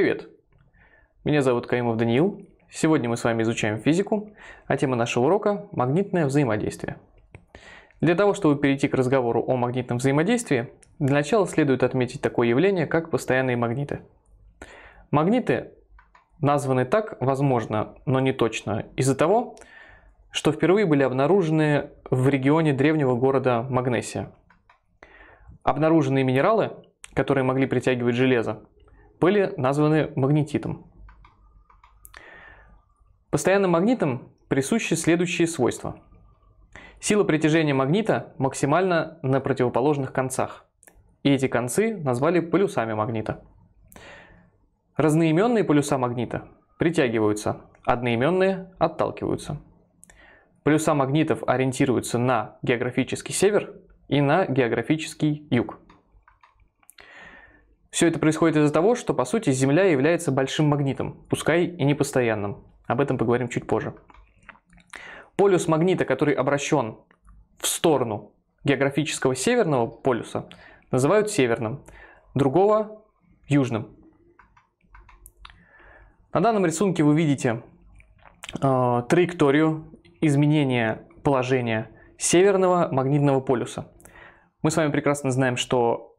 Привет! Меня зовут Каимов Даниил. Сегодня мы с вами изучаем физику, а тема нашего урока – магнитное взаимодействие. Для того, чтобы перейти к разговору о магнитном взаимодействии, для начала следует отметить такое явление, как постоянные магниты. Магниты названы так, возможно, но не точно, из-за того, что впервые были обнаружены в регионе древнего города Магнесия. Обнаруженные минералы, которые могли притягивать железо, были названы магнетитом. Постоянным магнитам присущи следующие свойства. Сила притяжения магнита максимально на противоположных концах, и эти концы назвали полюсами магнита. Разноименные полюса магнита притягиваются, одноименные отталкиваются. Полюса магнитов ориентируются на географический север и на географический юг. Все это происходит из-за того, что, по сути, Земля является большим магнитом, пускай и непостоянным. Об этом поговорим чуть позже. Полюс магнита, который обращен в сторону географического северного полюса, называют северным, другого – южным. На данном рисунке вы видите э, траекторию изменения положения северного магнитного полюса. Мы с вами прекрасно знаем, что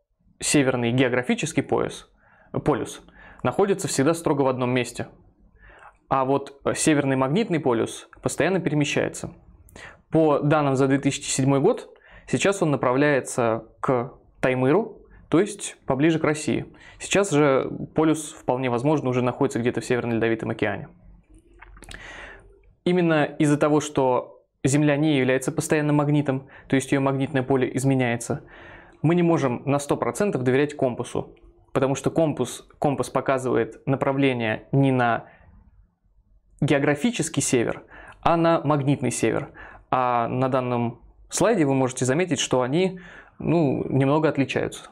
северный географический пояс, полюс находится всегда строго в одном месте. А вот северный магнитный полюс постоянно перемещается. По данным за 2007 год, сейчас он направляется к Таймыру, то есть поближе к России. Сейчас же полюс вполне возможно уже находится где-то в Северном Ледовитом океане. Именно из-за того, что Земля не является постоянным магнитом, то есть ее магнитное поле изменяется, мы не можем на 100% доверять компасу, потому что компас, компас показывает направление не на географический север, а на магнитный север. А на данном слайде вы можете заметить, что они ну, немного отличаются.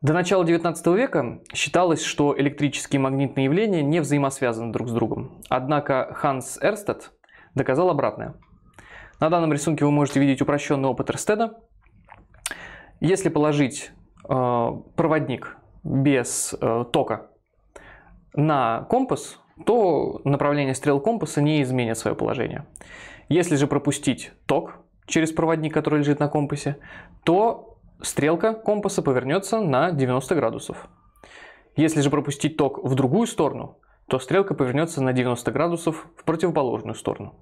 До начала XIX века считалось, что электрические и магнитные явления не взаимосвязаны друг с другом. Однако Ханс Эрстед доказал обратное – на данном рисунке вы можете видеть упрощенный опыт Эрстеда. Если положить э, проводник без э, тока на компас, то направление стрел компаса не изменит свое положение. Если же пропустить ток через проводник, который лежит на компасе, то стрелка компаса повернется на 90 градусов. Если же пропустить ток в другую сторону, то стрелка повернется на 90 градусов в противоположную сторону.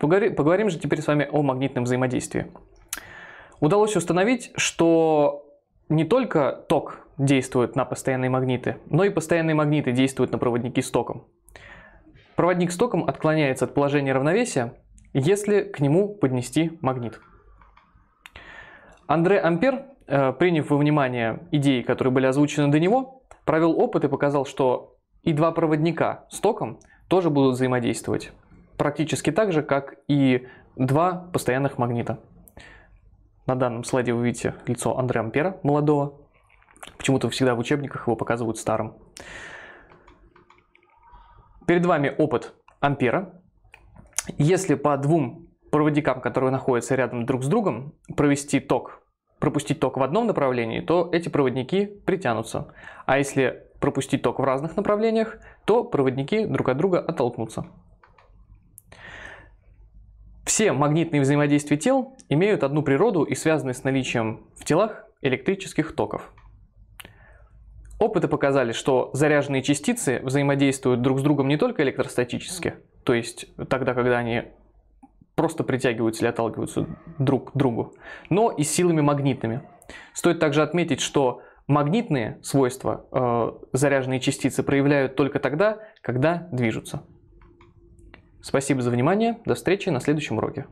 Поговорим, поговорим же теперь с вами о магнитном взаимодействии. Удалось установить, что не только ток действует на постоянные магниты, но и постоянные магниты действуют на проводники с током. Проводник с током отклоняется от положения равновесия, если к нему поднести магнит. Андре Ампер, э, приняв во внимание идеи, которые были озвучены до него, провел опыт и показал, что и два проводника с током тоже будут взаимодействовать практически так же, как и два постоянных магнита. На данном слайде вы видите лицо Андреа Ампера, молодого. Почему-то всегда в учебниках его показывают старым. Перед вами опыт Ампера. Если по двум проводникам, которые находятся рядом друг с другом, провести ток, пропустить ток в одном направлении, то эти проводники притянутся. А если пропустить ток в разных направлениях, то проводники друг от друга оттолкнутся. Все магнитные взаимодействия тел имеют одну природу и связаны с наличием в телах электрических токов. Опыты показали, что заряженные частицы взаимодействуют друг с другом не только электростатически, то есть тогда, когда они просто притягиваются или отталкиваются друг к другу, но и силами магнитными. Стоит также отметить, что магнитные свойства э, заряженные частицы проявляют только тогда, когда движутся. Спасибо за внимание. До встречи на следующем уроке.